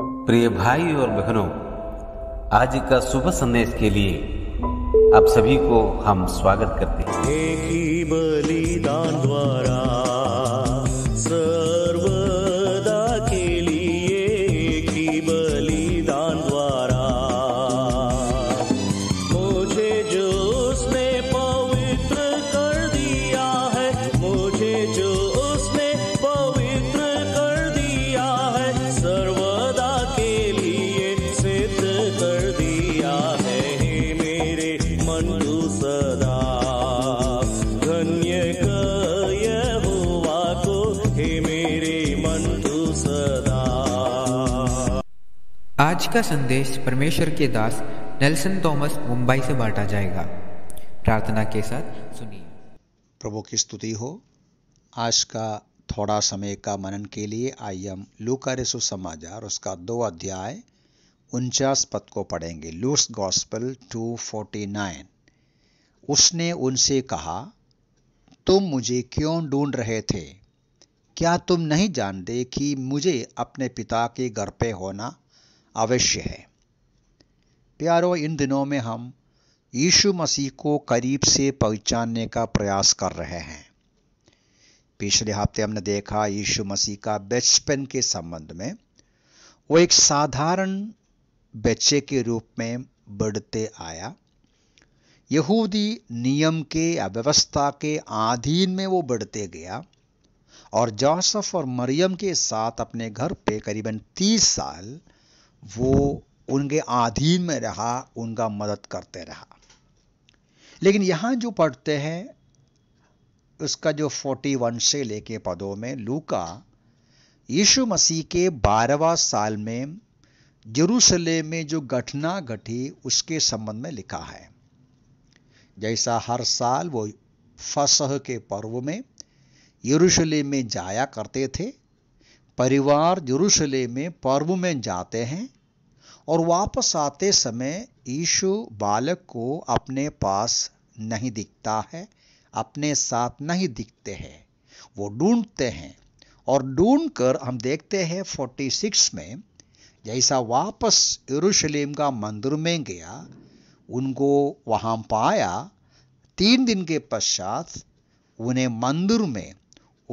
प्रिय भाई और बहनों आज का शुभ संदेश के लिए आप सभी को हम स्वागत करते हैं आज का संदेश परमेश्वर के दास नेल्सन थॉमस मुंबई से बांटा जाएगा प्रार्थना के साथ सुनिए प्रभु की स्तुति हो आज का थोड़ा समय का मनन के लिए आइए हम लूका समाचार उसका दो अध्याय उनचास पद को पढ़ेंगे लूस गॉस्पल 249 उसने उनसे कहा तुम मुझे क्यों ढूंढ रहे थे क्या तुम नहीं जानते कि मुझे अपने पिता के घर पे होना अवश्य है प्यारो इन दिनों में हम यीशु मसीह को करीब से पहचानने का प्रयास कर रहे हैं पिछले हफ्ते हमने देखा यीशु मसीह का बचपन के संबंध में वो एक साधारण बच्चे के रूप में बढ़ते आया यहूदी नियम के अव्यवस्था के आधीन में वो बढ़ते गया और जोसफ और मरियम के साथ अपने घर पे करीबन तीस साल वो उनके अधीन में रहा उनका मदद करते रहा लेकिन यहाँ जो पढ़ते हैं उसका जो 41 से लेके पदों में लूका यीशु मसीह के बारहवा साल में यरूशलेम में जो घटना घटी उसके संबंध में लिखा है जैसा हर साल वो फसह के पर्व में यरूशलेम में जाया करते थे परिवार यरूशलेम में पर्व में जाते हैं और वापस आते समय यीशु बालक को अपने पास नहीं दिखता है अपने साथ नहीं दिखते हैं वो ढूंढते हैं और ढूंढ कर हम देखते हैं 46 में जैसा वापस यरूशलेम का मंदिर में गया उनको वहाँ पाया तीन दिन के पश्चात उन्हें मंदिर में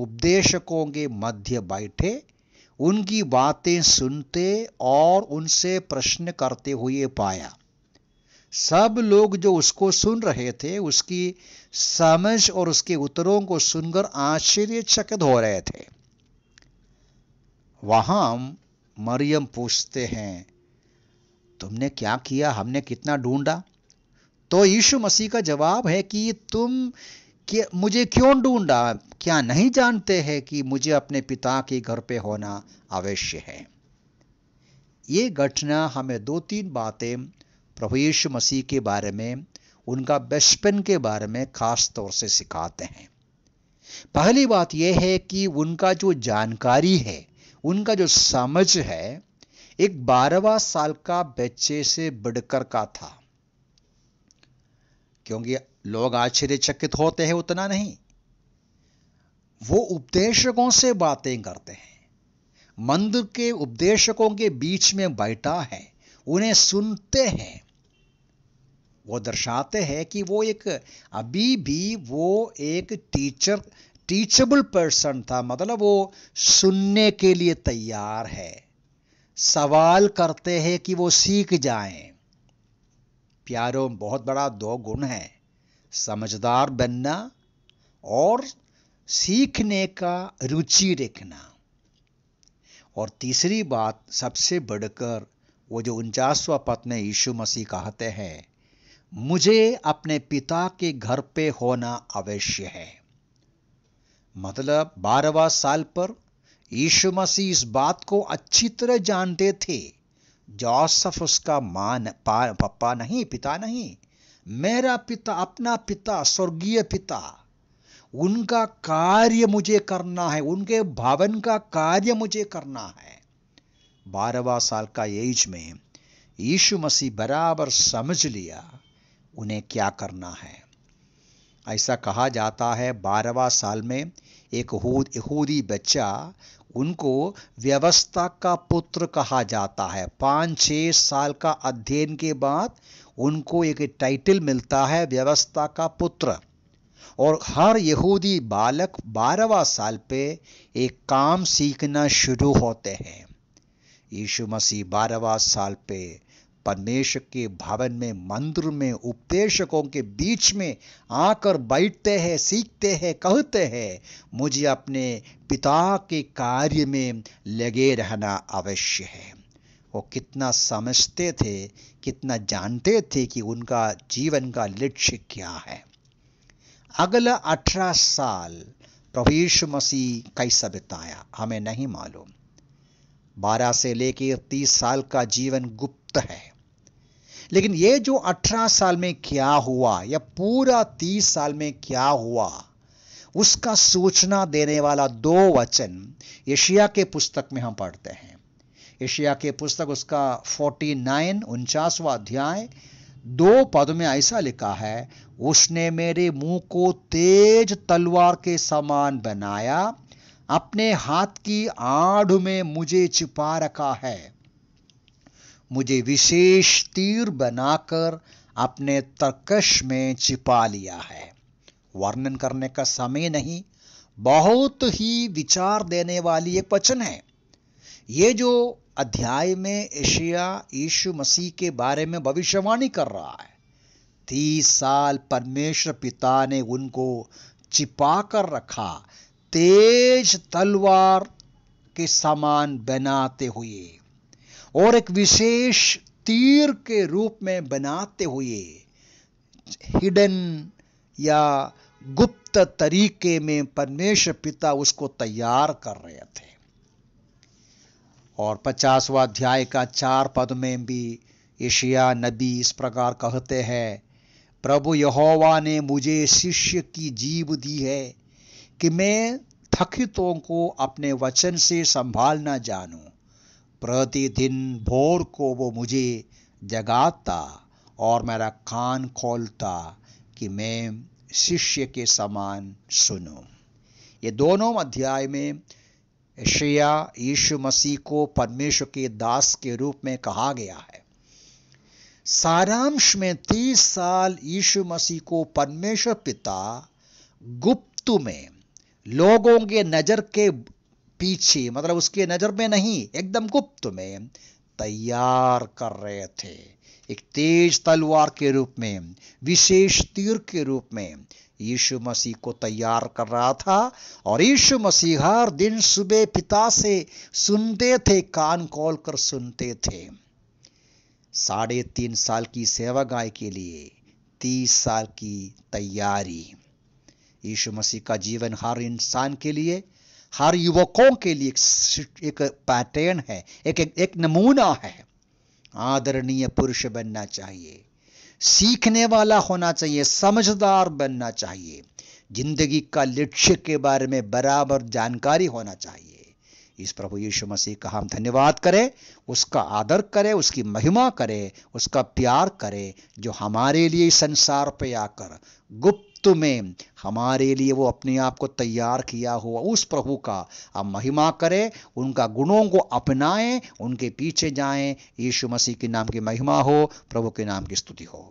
उपदेशकों के मध्य बैठे उनकी बातें सुनते और उनसे प्रश्न करते हुए पाया सब लोग जो उसको सुन रहे थे उसकी समझ और उसके उत्तरों को सुनकर आश्चर्यचकित हो रहे थे वहां मरियम पूछते हैं तुमने क्या किया हमने कितना ढूंढा तो यीशु मसीह का जवाब है कि तुम कि मुझे क्यों ढूंढा क्या नहीं जानते हैं कि मुझे अपने पिता के घर पे होना अवश्य है ये घटना हमें दो तीन बातें प्रभु यीशु मसीह के बारे में उनका बचपन के बारे में खास तौर से सिखाते हैं पहली बात यह है कि उनका जो जानकारी है उनका जो समझ है एक बारहवा साल का बच्चे से बढ़कर का था क्योंकि लोग आश्चर्यचकित होते हैं उतना नहीं वो उपदेशकों से बातें करते हैं मंदिर के उपदेशकों के बीच में बैठा है उन्हें सुनते हैं वो दर्शाते हैं कि वो एक अभी भी वो एक टीचर टीचेबल पर्सन था मतलब वो सुनने के लिए तैयार है सवाल करते हैं कि वो सीख जाएं प्यारों बहुत बड़ा दो गुण है समझदार बनना और सीखने का रुचि रखना और तीसरी बात सबसे बढ़कर वो जो उनचासवा पद में यीशु मसीह कहते हैं मुझे अपने पिता के घर पे होना अवश्य है मतलब बारहवा साल पर यीशु मसीह इस बात को अच्छी तरह जानते थे जोसफ उसका मान पापा नहीं पिता नहीं मेरा पिता अपना पिता स्वर्गीय पिता उनका कार्य मुझे करना है उनके भवन का कार्य मुझे करना है बारहवा साल का एज में यीशु मसीह बराबर समझ लिया उन्हें क्या करना है ऐसा कहा जाता है बारहवा साल में एक यहूदी बच्चा उनको व्यवस्था का पुत्र कहा जाता है पाँच छः साल का अध्ययन के बाद उनको एक टाइटल मिलता है व्यवस्था का पुत्र और हर यहूदी बालक बारहवा साल पे एक काम सीखना शुरू होते हैं यीशु मसीह बारहवा साल पे परमेश के भवन में मंदिर में उपदेशकों के बीच में आकर बैठते हैं सीखते हैं कहते हैं मुझे अपने पिता के कार्य में लगे रहना अवश्य है वो कितना समझते थे कितना जानते थे कि उनका जीवन का लक्ष्य क्या है अगला अठारह साल प्रवेश मसीह कैसा बिताया हमें नहीं मालूम बारह से लेकर तीस साल का जीवन गुप्त है लेकिन ये जो 18 साल में क्या हुआ या पूरा 30 साल में क्या हुआ उसका सूचना देने वाला दो वचन एशिया के पुस्तक में हम पढ़ते हैं एशिया के पुस्तक उसका 49 नाइन उनचासवा अध्याय दो पद में ऐसा लिखा है उसने मेरे मुंह को तेज तलवार के समान बनाया अपने हाथ की आड़ में मुझे छिपा रखा है मुझे विशेष तीर बनाकर अपने तर्कश में छिपा लिया है वर्णन करने का समय नहीं बहुत ही विचार देने वाली एक वचन है ये जो अध्याय में एशिया यीशु मसीह के बारे में भविष्यवाणी कर रहा है तीस साल परमेश्वर पिता ने उनको छिपा कर रखा तेज तलवार के समान बनाते हुए और एक विशेष तीर के रूप में बनाते हुए हिडन या गुप्त तरीके में परमेश्वर पिता उसको तैयार कर रहे थे और पचासवा अध्याय का चार पद में भी एशिया नबी इस प्रकार कहते हैं प्रभु यहोवा ने मुझे शिष्य की जीव दी है कि मैं थकितों को अपने वचन से संभालना जानूं प्रतिदिन भोर को वो मुझे जगाता और मेरा कान खोलता कि मैं शिष्य के समान सुनूं ये दोनों अध्याय में श्रेया यीशु मसीह को परमेश्वर के दास के रूप में कहा गया है सारांश में तीस साल यीशु मसीह को परमेश्वर पिता गुप्त में लोगों के नजर के पीछे मतलब उसके नज़र में नहीं एकदम गुप्त में तैयार कर रहे थे एक तेज तलवार के रूप में विशेष तीर के रूप में यीशु मसीह को तैयार कर रहा था और यीशु मसीह हर दिन सुबह पिता से सुनते थे कान खोल कर सुनते थे साढ़े तीन साल की सेवा गाय के लिए तीस साल की तैयारी यीशु मसीह का जीवन हर इंसान के लिए हर युवकों के लिए एक, पैटर्न है एक एक, एक नमूना है आदरणीय पुरुष बनना चाहिए सीखने वाला होना चाहिए समझदार बनना चाहिए जिंदगी का लक्ष्य के बारे में बराबर जानकारी होना चाहिए इस प्रभु यीशु मसीह का हम धन्यवाद करें उसका आदर करें उसकी महिमा करें उसका प्यार करें जो हमारे लिए संसार पर आकर गुप्त तुम्हें हमारे लिए वो अपने आप को तैयार किया हुआ उस प्रभु का हम महिमा करें उनका गुणों को अपनाएं उनके पीछे जाएं यीशु मसीह के नाम की महिमा हो प्रभु के नाम की स्तुति हो